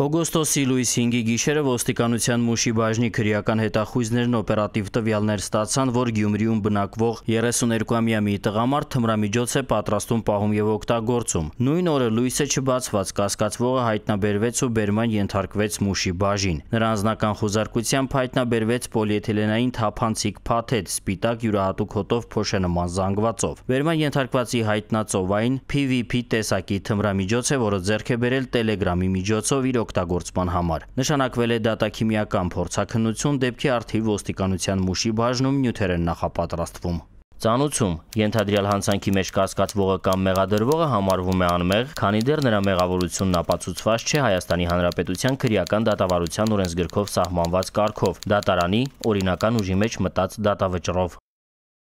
Օգոստոսի լույս 5-ի գիշերը ոստիկանության Մուշի բաժնի քրեական հետախույզներն օպերատիվ տվյալներ ստացան, որ Գյումրիում բնակվող 32-ամյա մի տղամարդ թմրամիջոց է պատրաստում պահում եւ օգտագործում։ Նույն օրը լույսը չբացված կասկածվողը հայտնաբերվեց ու բերման ենթարկվեց Մուշի բաժին։ Նրա անձնական խոզարկությամբ հայտնաբերվեց պոլիէթիլենային թափանցիկ փաթեթ սպիտակ յուրահատուկ հոտով փոշենման զանգվածով։ Բերման ենթարկվածի հայտնածով այն PVP տեսակի թմրամիջոց է, որը ձեռք է բերել Telegram-ի միջոցով իր օգտագործման համար։ Նշանակվել է դատաքիմիական փորձաքննություն դեպքի արդի ոստիկանության մուշի բաժնում նյութերեն նախապատրաստվում։ Ծանուցում ենթադրյալ հանցանքի մեջ կասկածվողը կամ մեղադրվողը համարվում է անմեղ, քանի դեռ նրա մեղավորությունն ապացուցված չէ Հայաստանի Հանրապետության քրեական դատավարության օրենսգրքով սահմանված կարգով՝ դատարանի օրինական ուժի մեջ մտած դատավճռով։